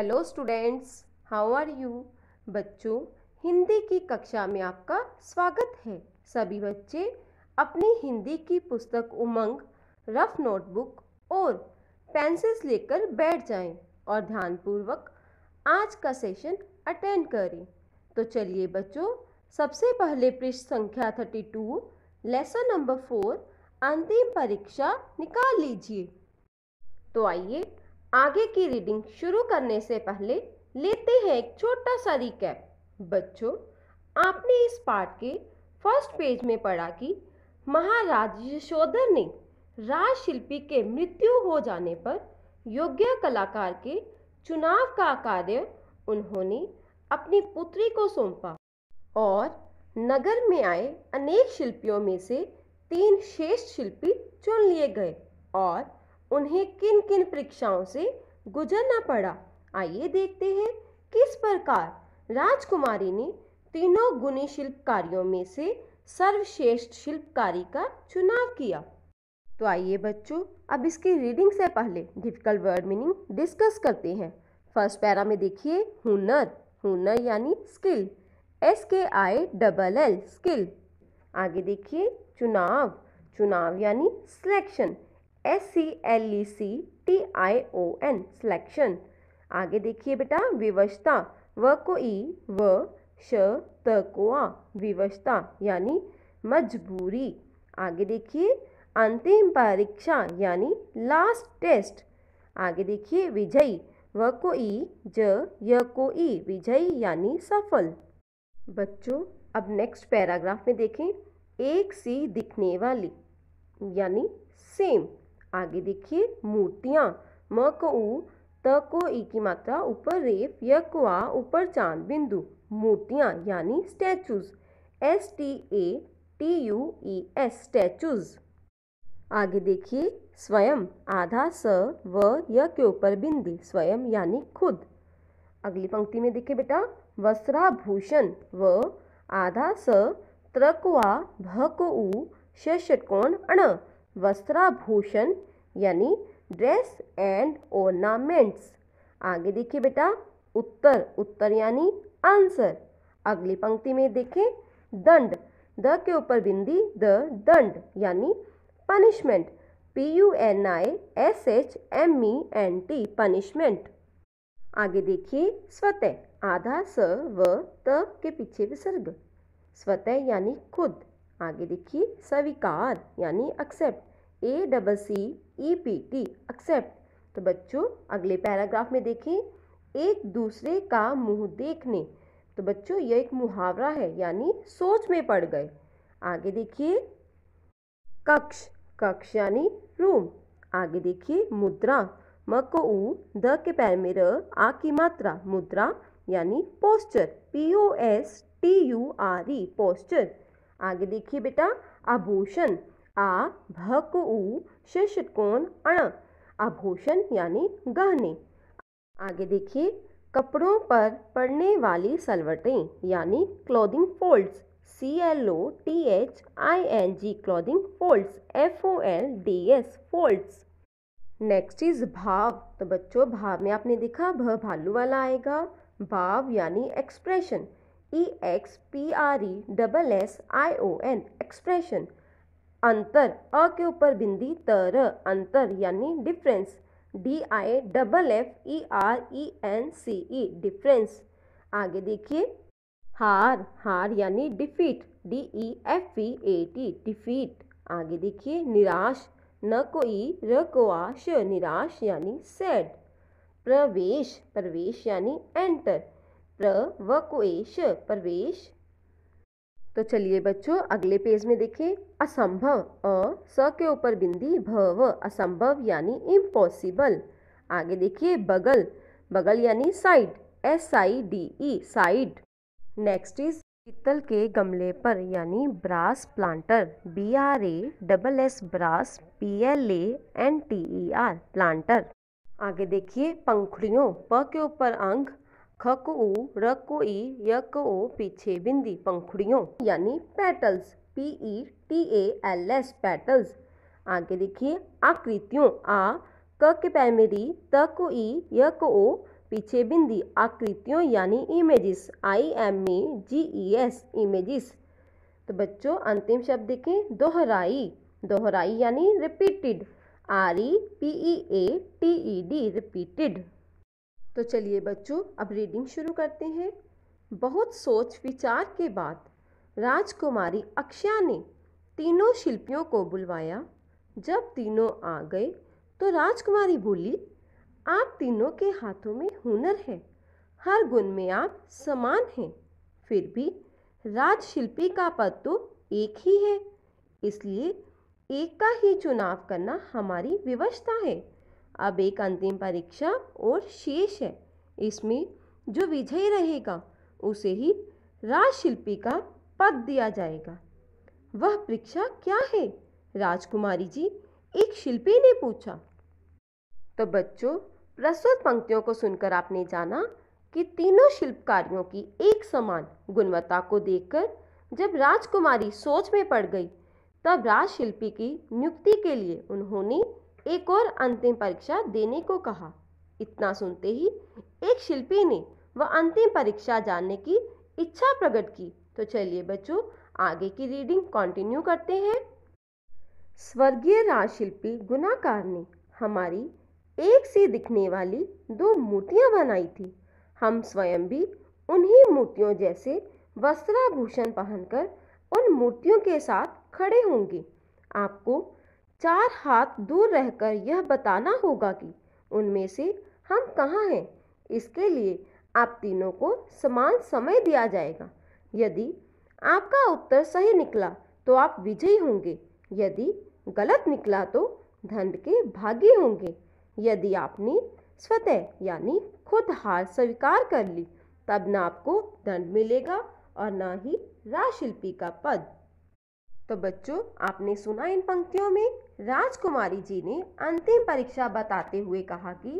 hello students how are you बच्चों हिंदी की कक्षा में आपका स्वागत है सभी बच्चे अपनी हिंदी की पुस्तक उमंग रफ नोटबुक और पेंसिल्स लेकर बैठ जाएं और ध्यानपूर्वक आज का सेशन अटेंड करें तो चलिए बच्चों सबसे पहले पृष्ठ संख्या thirty two lesson number four अंतिम परीक्षा निकाल लीजिए तो आइए आगे की रीडिंग शुरू करने से पहले लेते हैं एक छोटा सा रिकैप बच्चों आपने इस पाठ के फर्स्ट पेज में पढ़ा कि महाराज यशोधर ने राजशिल्पी के मृत्यु हो जाने पर योग्य कलाकार के चुनाव का कार्य उन्होंने अपनी पुत्री को सौंपा और नगर में आए अनेक शिल्पियों में से तीन श्रेष्ठ शिल्पी चुन लिए गए और उन्हें किन किन परीक्षाओं से गुजरना पड़ा आइए देखते हैं किस प्रकार राजकुमारी ने तीनों गुणी शिल्पकारियों में से सर्वश्रेष्ठ शिल्पकारी का चुनाव किया तो आइए बच्चों अब इसकी रीडिंग से पहले डिफिकल्ट वर्ड मीनिंग डिस्कस करते हैं फर्स्ट पैरा में देखिए हुनर हुनर यानी स्किल एस के आई डबल एल स्किल आगे देखिए चुनाव चुनाव यानी selection S C L E C T I O N selection आगे देखिए बेटा विवशता व को ई व श त को आ विवशता यानी मजबूरी आगे देखिए अंतिम परीक्षा यानी लास्ट टेस्ट आगे देखिए विजयी व को ई ज य को ई विजयी यानी सफल बच्चों अब नेक्स्ट पैराग्राफ में देखें एक सी दिखने वाली यानी सेम आगे देखिए मूर्तियाँ म को ऊ त को ई की मात्रा ऊपर रेफ य को आ ऊपर चांद बिंदु मूर्तियाँ यानी statues S T A T U E S statues आगे देखिए स्वयं आधा स व य के ऊपर बिंदी स्वयं यानी खुद अगली पंक्ति में देखिए बेटा वस्त्राभूषण व आधा स त्र को आ भ को ऊ षटकोण अण वस्त्राभूषण यानी ड्रेस एंड ओर्नामेंट्स आगे देखिए बेटा उत्तर उत्तर यानी आंसर अगली पंक्ति में देखें दंड द के ऊपर बिंदी द दंड यानी punishment P U N I S H M E N T punishment आगे देखिए स्वतः आधा स व त के पीछे विसर्ग स्वतः यानी खुद आगे देखिए स्वीकार यानी accept A double C E P T accept तो बच्चों अगले पैराग्राफ में देखें एक दूसरे का मुंह देखने तो बच्चों यह एक मुहावरा है यानी सोच में पड़ गए आगे देखिए कक्ष कक्ष यानी रूम आगे देखिए मुद्रा म को ऊ द के पैर में र आ की मात्रा मुद्रा यानी posture P O S T U R E posture आगे देखिए बेटा आभूषण आ भक उ षषकोण अण आभूषण यानी गहने आगे देखिए कपड़ों पर पड़ने वाली सलवटें यानी clothing folds C L O T H I N G clothing folds F O L D S folds next is भाव तो बच्चों भाव में आपने देखा भ भालू वाला आएगा भाव यानी expression E X P R E double S I O N expression अंतर अ के ऊपर बिंदी तर अंतर यानी difference D I double F E R E N C E difference आगे देखिए हार हार यानी defeat D E F E A T defeat आगे देखिए निराश न को ई र को आश निराश यानी सैड प्रवेश प्रवेश यानी एंटर प्र व को प्रवेश तो चलिए बच्चों अगले पेज में देखें असंभव अ स के ऊपर बिंदी भ व असंभव यानी इम्पॉसिबल आगे देखिए बगल बगल यानी side S I D E side next is पीतल के गमले पर यानी brass planter B R A double S brass P L A N T E R planter आगे देखिए पंखुड़ियों प के ऊपर अंग खक ओ रक ई ओ पीछे बिंदी पंखुड़ियों यानी petals P E T A L S petals आगे देखिए आकृतियों आ क के पैमेरी तक ई यक ओ पीछे बिंदी आकृतियों यानी images I M A G E S images तो बच्चों अंतिम शब्द देखें दोहराई दोहराई यानी repeated R E P E A T E D repeated तो चलिए बच्चों अब रीडिंग शुरू करते हैं बहुत सोच विचार के बाद राजकुमारी अक्षया ने तीनों शिल्पियों को बुलवाया जब तीनों आ गए तो राजकुमारी बोली आप तीनों के हाथों में हुनर है हर गुण में आप समान हैं फिर भी राजशिल्पी का पद तो एक ही है इसलिए एक का ही चुनाव करना हमारी विवशता है अब एक अंतिम परीक्षा और शेष है इसमें जो विजय रहेगा उसे ही राजशिल्पी का पद दिया जाएगा वह परीक्षा क्या है राजकुमारी जी एक शिल्पी ने पूछा तो बच्चों प्रस्तुत पंक्तियों को सुनकर आपने जाना कि तीनों शिल्पकारियों की एक समान गुणवत्ता को देखकर जब राजकुमारी सोच में पड़ गई तब राजशिल्पी की नियुक्ति के लिए उन्होंने एक और अंतिम परीक्षा देने को कहा इतना सुनते ही एक शिल्पी ने वह अंतिम परीक्षा जानने की इच्छा प्रकट की तो चलिए बच्चों आगे की रीडिंग कंटिन्यू करते हैं स्वर्गीय राजशिल्पी गुनाकार ने हमारी एक से दिखने वाली दो मूर्तियां बनाई थी हम स्वयं भी उन्हीं मूर्तियों जैसे वस्त्राभूषण पहनकर उन मूर्तियों के साथ खड़े होंगे आपको चार हाथ दूर रहकर यह बताना होगा कि उनमें से हम कहाँ हैं इसके लिए आप तीनों को समान समय दिया जाएगा यदि आपका उत्तर सही निकला तो आप विजयी होंगे यदि गलत निकला तो दंड के भागी होंगे यदि आपने स्वतः यानी खुद हार स्वीकार कर ली तब ना आपको दंड मिलेगा और ना ही राजशिल्पी का पद तो बच्चों आपने सुना इन पंक्तियों में राजकुमारी जी ने अंतिम परीक्षा बताते हुए कहा कि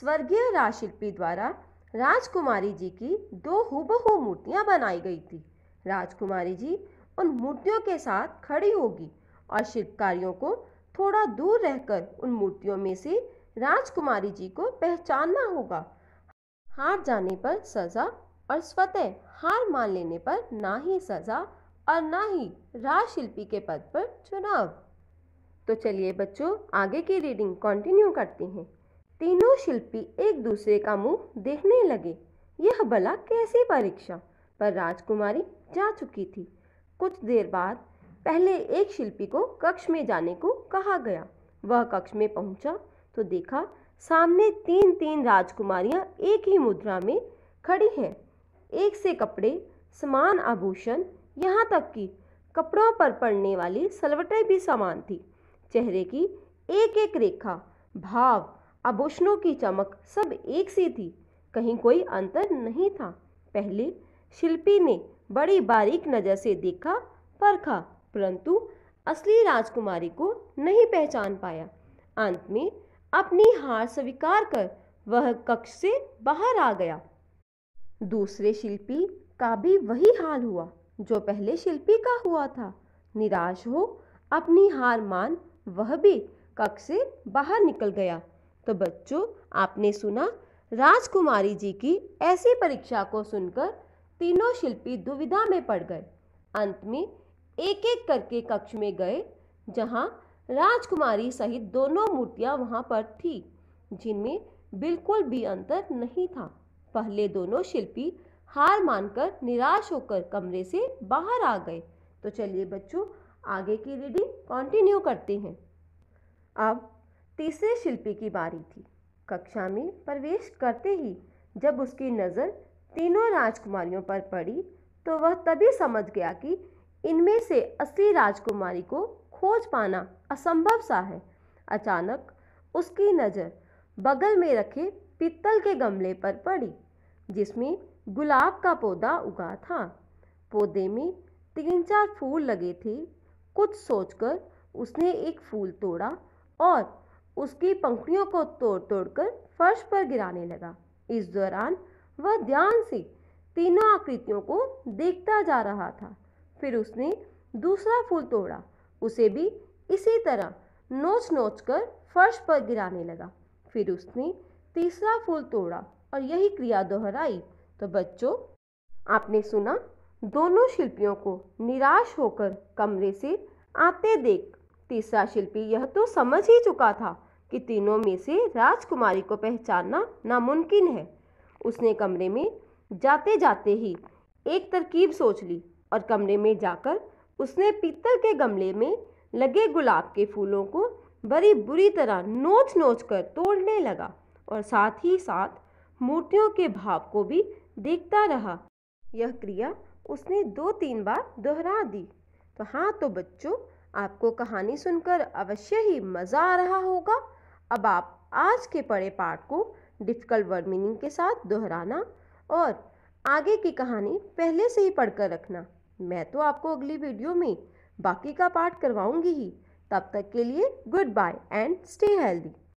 स्वर्गीय राजशिल्पी द्वारा राजकुमारी जी की दो हूबहू मूर्तियां बनाई गई थी राजकुमारी जी उन मूर्तियों के साथ खड़ी होगी और शिल्पकारियों को थोड़ा दूर रहकर उन मूर्तियों में से राजकुमारी जी को पहचानना होगा हार जाने पर सज़ा और स्वतः हार मान लेने पर ना ही सज़ा और ना ही राजशिल्पी के पद पर चुनाव तो चलिए बच्चों आगे की रीडिंग कंटिन्यू करते हैं तीनों शिल्पी एक दूसरे का मुंह देखने लगे यह भला कैसी परीक्षा पर राजकुमारी जा चुकी थी कुछ देर बाद पहले एक शिल्पी को कक्ष में जाने को कहा गया वह कक्ष में पहुंचा तो देखा सामने तीन तीन राजकुमारियां एक ही मुद्रा में खड़ी हैं एक से कपड़े समान आभूषण यहाँ तक कि कपड़ों पर पड़ने वाली सलवटें भी समान थी चेहरे की एक एक रेखा भाव आभूषणों की चमक सब एक सी थी कहीं कोई अंतर नहीं था पहले शिल्पी ने बड़ी बारीक नज़र से देखा परखा परंतु असली राजकुमारी को नहीं पहचान पाया अंत में अपनी हार स्वीकार कर वह कक्ष से बाहर आ गया दूसरे शिल्पी का भी वही हाल हुआ जो पहले शिल्पी का हुआ था निराश हो अपनी हार मान वह भी कक्ष से बाहर निकल गया तो बच्चों आपने सुना राजकुमारी जी की ऐसी परीक्षा को सुनकर तीनों शिल्पी दुविधा में पड़ गए अंत में एक एक करके कक्ष में गए जहां राजकुमारी सहित दोनों मूर्तियां वहां पर थी जिनमें बिल्कुल भी अंतर नहीं था पहले दोनों शिल्पी हार मानकर निराश होकर कमरे से बाहर आ गए तो चलिए बच्चों आगे की रीडिंग कंटिन्यू करते हैं अब तीसरे शिल्पी की बारी थी कक्षा में प्रवेश करते ही जब उसकी नज़र तीनों राजकुमारियों पर पड़ी तो वह तभी समझ गया कि इनमें से असली राजकुमारी को खोज पाना असंभव सा है अचानक उसकी नज़र बगल में रखे पीतल के गमले पर पड़ी जिसमें गुलाब का पौधा उगा था पौधे में तीन चार फूल लगे थे कुछ सोचकर उसने एक फूल तोड़ा और उसकी पंखुड़ियों को तोड़ तोड़कर फर्श पर गिराने लगा इस दौरान वह ध्यान से तीनों आकृतियों को देखता जा रहा था फिर उसने दूसरा फूल तोड़ा उसे भी इसी तरह नोच नोच कर फर्श पर गिराने लगा फिर उसने तीसरा फूल तोड़ा और यही क्रिया दोहराई तो बच्चों आपने सुना दोनों शिल्पियों को निराश होकर कमरे से आते देख तीसरा शिल्पी यह तो समझ ही चुका था कि तीनों में से राजकुमारी को पहचानना नामुमकिन है उसने कमरे में जाते जाते ही एक तरकीब सोच ली और कमरे में जाकर उसने पीतल के गमले में लगे गुलाब के फूलों को बड़ी बुरी तरह नोच नोच कर तोड़ने लगा और साथ ही साथ मूर्तियों के भाव को भी देखता रहा यह क्रिया उसने दो तीन बार दोहरा दी तो हाँ तो बच्चों आपको कहानी सुनकर अवश्य ही मज़ा आ रहा होगा अब आप आज के पढ़े पाठ को डिफ़िकल्ट वर्ड मीनिंग के साथ दोहराना और आगे की कहानी पहले से ही पढ़कर रखना मैं तो आपको अगली वीडियो में बाकी का पाठ करवाऊंगी ही तब तक के लिए goodbye and stay healthy